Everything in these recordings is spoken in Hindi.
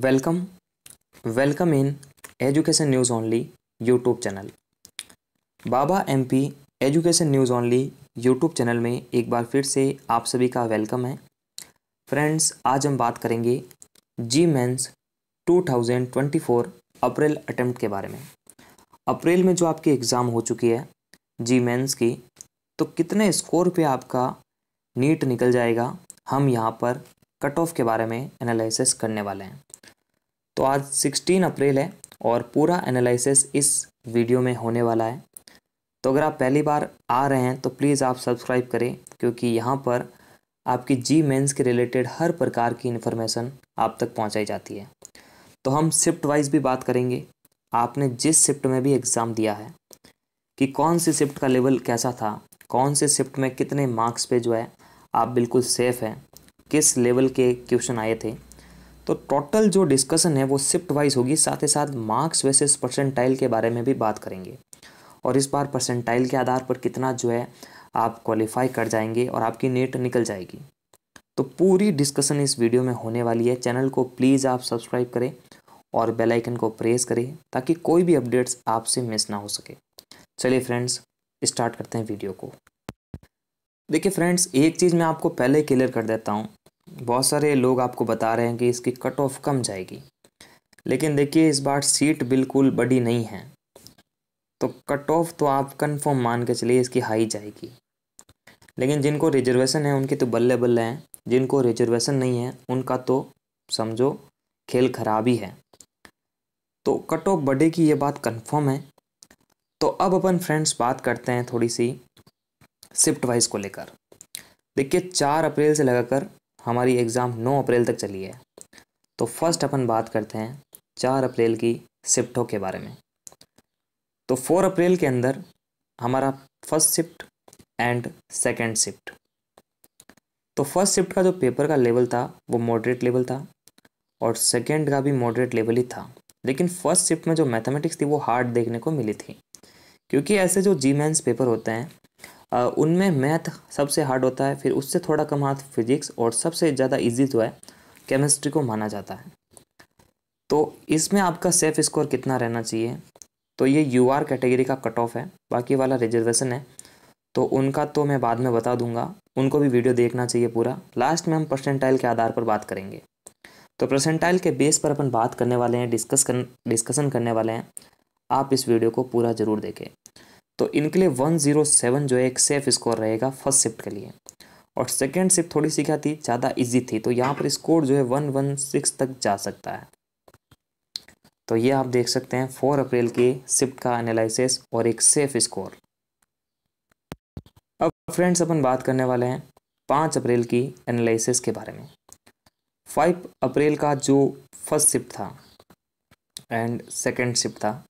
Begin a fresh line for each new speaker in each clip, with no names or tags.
welcome welcome in education news only YouTube channel Baba MP education news only YouTube channel में एक बार फिर से आप सभी का वेलकम है फ्रेंड्स आज हम बात करेंगे जी मेंस 2024 अप्रैल अटेम्प्ट के बारे में अप्रैल में जो आपकी एग्ज़ाम हो चुकी है जी मेंस की तो कितने स्कोर पे आपका नीट निकल जाएगा हम यहाँ पर कट ऑफ के बारे में एनालिसिस करने वाले हैं तो आज 16 अप्रैल है और पूरा एनालिसिस इस वीडियो में होने वाला है तो अगर आप पहली बार आ रहे हैं तो प्लीज़ आप सब्सक्राइब करें क्योंकि यहाँ पर आपकी जी मेंस के रिलेटेड हर प्रकार की इन्फॉर्मेशन आप तक पहुँचाई जाती है तो हम शिफ्ट वाइज भी बात करेंगे आपने जिस शिफ्ट में भी एग्ज़ाम दिया है कि कौन से शिफ्ट का लेवल कैसा था कौन से शिफ्ट में कितने मार्क्स पे जो है आप बिल्कुल सेफ़ हैं किस लेवल के क्वेश्चन आए थे तो टोटल जो डिस्कशन है वो शिफ्ट वाइज होगी साथ ही साथ मार्क्स वैसेस परसेंटाइल के बारे में भी बात करेंगे और इस बार परसेंटाइल के आधार पर कितना जो है आप क्वालिफाई कर जाएंगे और आपकी नेट निकल जाएगी तो पूरी डिस्कशन इस वीडियो में होने वाली है चैनल को प्लीज़ आप सब्सक्राइब करें और बेल आइकन को प्रेस करें ताकि कोई भी अपडेट्स आपसे मिस ना हो सके चलिए फ्रेंड्स स्टार्ट करते हैं वीडियो को देखिए फ्रेंड्स एक चीज़ मैं आपको पहले क्लियर कर देता हूँ बहुत सारे लोग आपको बता रहे हैं कि इसकी कट ऑफ कम जाएगी लेकिन देखिए इस बार सीट बिल्कुल बड़ी नहीं है तो कट ऑफ तो आप कंफर्म मान के चलिए इसकी हाई जाएगी लेकिन जिनको रिजर्वेशन है उनके तो बल्ले बल्ले हैं जिनको रिजर्वेशन नहीं है उनका तो समझो खेल खराब ही है तो कट ऑफ बढ़ेगी ये बात कंफर्म है तो अब अपन फ्रेंड्स बात करते हैं थोड़ी सी शिफ्ट वाइज को लेकर देखिए चार अप्रैल से लगाकर हमारी एग्ज़ाम 9 अप्रैल तक चली है तो फर्स्ट अपन बात करते हैं 4 अप्रैल की शिफ्टों के बारे में तो 4 अप्रैल के अंदर हमारा first shift and second shift तो फर्स्ट शिफ्ट का जो पेपर का लेवल था वो मॉडरेट लेवल था और सेकंड का भी मॉडरेट लेवल ही था लेकिन फर्स्ट शिफ्ट में जो मैथमेटिक्स थी वो हार्ड देखने को मिली थी क्योंकि ऐसे जो जी मैंस पेपर होते हैं उनमें मैथ सबसे हार्ड होता है फिर उससे थोड़ा कम हाथ फिजिक्स और सबसे ज़्यादा इजी जो है केमिस्ट्री को माना जाता है तो इसमें आपका सेफ स्कोर कितना रहना चाहिए तो ये यू आर कैटेगरी का कट ऑफ है बाकी वाला रिजर्वेशन है तो उनका तो मैं बाद में बता दूंगा उनको भी वीडियो देखना चाहिए पूरा लास्ट में हम परसेंटाइल के आधार पर बात करेंगे तो परसेंटाइल के बेस पर अपन बात करने वाले हैं डिस्कस कर डिस्कसन करने वाले हैं आप इस वीडियो को पूरा ज़रूर देखें तो इनके लिए वन जीरो सेवन जो है एक सेफ स्कोर रहेगा फर्स्ट शिफ्ट के लिए और सेकेंड शिफ्ट थोड़ी सी क्या थी ज़्यादा ईजी थी तो यहाँ पर स्कोर जो है वन वन सिक्स तक जा सकता है तो ये आप देख सकते हैं फोर अप्रैल के शिफ्ट का एनालिसिस और एक सेफ स्कोर अब फ्रेंड्स अपन बात करने वाले हैं पाँच अप्रैल की एनालिसिस के बारे में फाइव अप्रैल का जो फर्स्ट शिफ्ट था एंड सेकेंड शिफ्ट था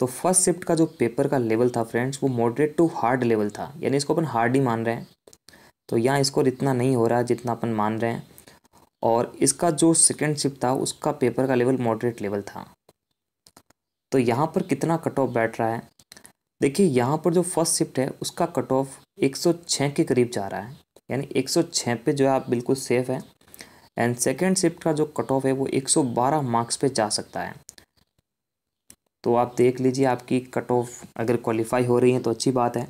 तो फर्स्ट शिफ्ट का जो पेपर का लेवल था फ्रेंड्स वो मॉडरेट टू हार्ड लेवल था यानी इसको अपन हार्ड ही मान रहे हैं तो यहाँ इसको इतना नहीं हो रहा जितना अपन मान रहे हैं और इसका जो सेकेंड शिफ्ट था उसका पेपर का लेवल मॉडरेट लेवल था तो यहाँ पर कितना कट ऑफ बैठ रहा है देखिए यहाँ पर जो फर्स्ट शिफ्ट है उसका कट ऑफ छः के करीब जा रहा है यानी छः पे जो है आप बिल्कुल सेफ़ हैं एंड सेकेंड शिफ्ट का जो कट ऑफ है वो 112 मार्क्स पे जा सकता है तो आप देख लीजिए आपकी कट ऑफ अगर क्वालिफाई हो रही है तो अच्छी बात है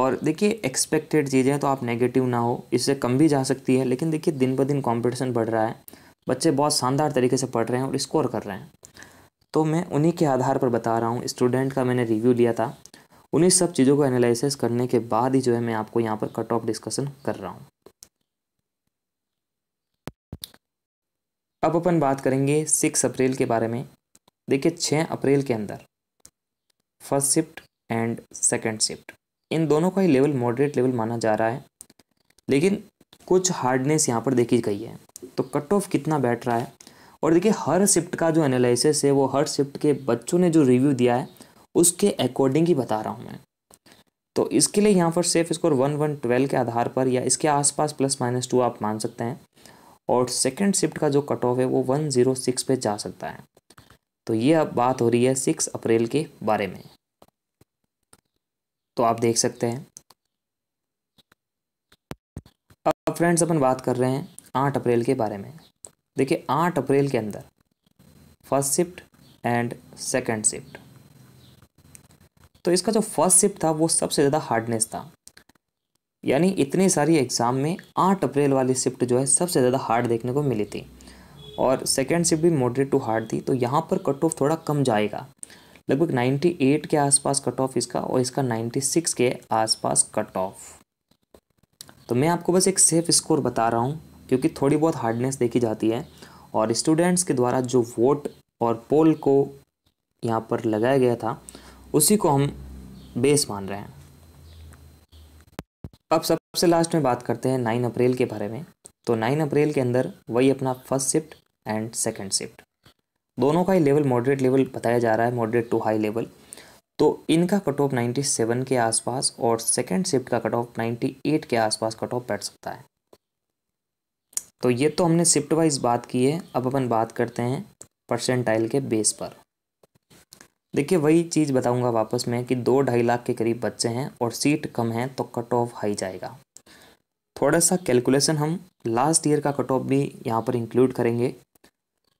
और देखिए एक्सपेक्टेड चीज़ें तो आप नेगेटिव ना हो इससे कम भी जा सकती है लेकिन देखिए दिन ब दिन कॉम्पिटिशन बढ़ रहा है बच्चे बहुत शानदार तरीके से पढ़ रहे हैं और स्कोर कर रहे हैं तो मैं उन्हीं के आधार पर बता रहा हूँ स्टूडेंट का मैंने रिव्यू लिया था उन्हीं सब चीज़ों को एनालिसिस करने के बाद ही जो है मैं आपको यहाँ पर कट ऑफ डिस्कशन कर रहा हूँ अब अपन बात करेंगे सिक्स अप्रैल के बारे में देखिए छः अप्रैल के अंदर first shift and second shift इन दोनों का ही लेवल मॉडरेट लेवल माना जा रहा है लेकिन कुछ हार्डनेस यहाँ पर देखी गई है तो कट ऑफ कितना बैठ रहा है और देखिए हर शिफ्ट का जो एनालिसिस है वो हर शिफ्ट के बच्चों ने जो रिव्यू दिया है उसके अकॉर्डिंग ही बता रहा हूँ मैं तो इसके लिए यहाँ पर safe score one one twelve के आधार पर या इसके आसपास प्लस माइनस टू आप मान सकते हैं और सेकंड शिफ्ट का जो कट ऑफ है वो वन जीरो सिक्स पे जा सकता है तो ये अब बात हो रही है सिक्स अप्रैल के बारे में तो आप देख सकते हैं अब फ्रेंड्स अपन बात कर रहे हैं आठ अप्रैल के बारे में देखिए आठ अप्रैल के अंदर first shift and second shift तो इसका जो फर्स्ट शिफ्ट था वो सबसे ज़्यादा हार्डनेस था यानी इतनी सारी एग्ज़ाम में आठ अप्रैल वाली शिफ्ट जो है सबसे ज़्यादा हार्ड देखने को मिली थी और सेकेंड शिफ्ट भी मॉडरेट टू हार्ड थी तो यहाँ पर कट ऑफ थोड़ा कम जाएगा लगभग 98 के आसपास कट ऑफ इसका और इसका 96 के आसपास कट ऑफ तो मैं आपको बस एक सेफ स्कोर बता रहा हूँ क्योंकि थोड़ी बहुत हार्डनेस देखी जाती है और स्टूडेंट्स के द्वारा जो वोट और पोल को यहाँ पर लगाया गया था उसी को हम बेस मान रहे हैं अब सबसे लास्ट में बात करते हैं नाइन अप्रैल के बारे में तो नाइन अप्रैल के अंदर वही अपना first shift and second shift दोनों का ही लेवल मॉडरेट लेवल बताया जा रहा है मॉडरेट टू हाई लेवल तो इनका कट ऑफ नाइन्टी सेवन के आसपास और सेकेंड शिफ्ट का कट ऑफ नाइन्टी एट के आसपास कट ऑफ बैठ सकता है तो ये तो हमने शिफ्ट वाइज बात की है अब अपन बात करते हैं परसेंटाइल के बेस पर देखिए वही चीज़ बताऊंगा वापस में कि दो ढाई लाख के करीब बच्चे हैं और सीट कम है तो कट ऑफ हाई जाएगा थोड़ा सा कैलकुलेशन हम लास्ट ईयर का कट ऑफ भी यहाँ पर इंक्लूड करेंगे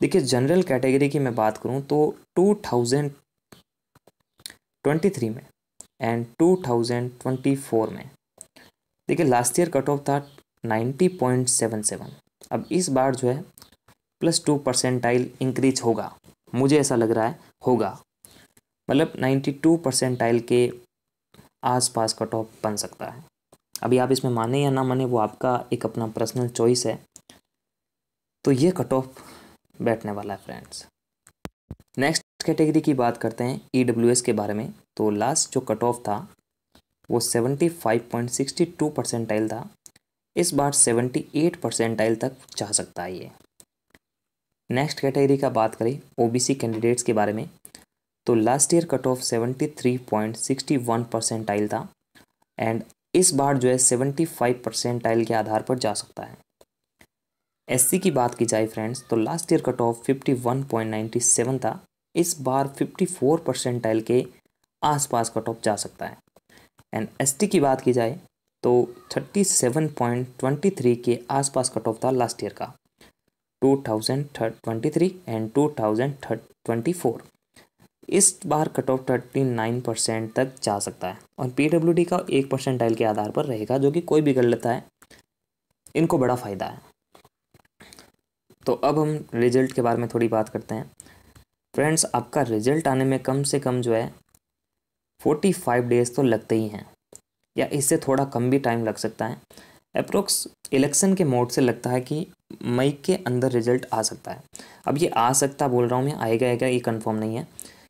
देखिए जनरल कैटेगरी की मैं बात करूँ तो टू थाउजेंड ट्वेंटी थ्री में and two thousand twenty four में देखिए लास्ट ईयर कट ऑफ था नाइन्टी पॉइंट सेवन सेवन अब इस बार जो है प्लस टू परसेंटाइल इंक्रीज होगा मुझे ऐसा लग रहा है होगा मतलब नाइन्टी टू परसेंटाइल के आसपास कट ऑफ बन सकता है अभी आप इसमें माने या ना माने वो आपका एक अपना पर्सनल चॉइस है तो ये कट ऑफ बैठने वाला है फ्रेंड्स नेक्स्ट कैटेगरी की बात करते हैं ई e के बारे में तो लास्ट जो कट ऑफ था वो seventy five point sixty percent percentile था इस बार परसेंट परसेंटाइल तक जा सकता है ये नेक्स्ट कैटेगरी का बात करें ओबीसी कैंडिडेट्स के बारे में तो last year cut off seventy three point sixty percent percentile था एंड इस बार जो है सेवेंटी परसेंट परसेंटाइल के आधार पर जा सकता है एस की बात की जाए फ्रेंड्स तो last year cut off fifty था इस बार परसेंट परसेंटाइल के आसपास कट ऑफ जा सकता है एंड एसटी की बात की जाए तो 37.23 के आसपास कट ऑफ था लास्ट ईयर का 2023 एंड 2024 इस बार कट ऑफ 39 परसेंट तक जा सकता है और पी का एक टाइल के आधार पर रहेगा जो कि कोई भी गलत लेता है इनको बड़ा फ़ायदा है तो अब हम रिजल्ट के बारे में थोड़ी बात करते हैं फ्रेंड्स आपका रिजल्ट आने में कम से कम जो है फोर्टी फाइव डेज़ तो लगते ही हैं या इससे थोड़ा कम भी टाइम लग सकता है अप्रोक्स इलेक्शन के मोड से लगता है कि मई के अंदर रिजल्ट आ सकता है अब ये आ सकता बोल रहा हूँ मैं आएगा आएगा ये कन्फर्म नहीं है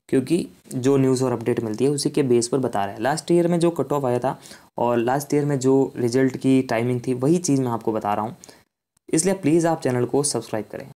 क्योंकि जो न्यूज़ और अपडेट मिलती है उसी के बेस पर बता रहा है लास्ट ईयर में जो कट ऑफ आया था और लास्ट ईयर में जो रिजल्ट की टाइमिंग थी वही चीज़ मैं आपको बता रहा हूँ इसलिए प्लीज़ आप चैनल को सब्सक्राइब करें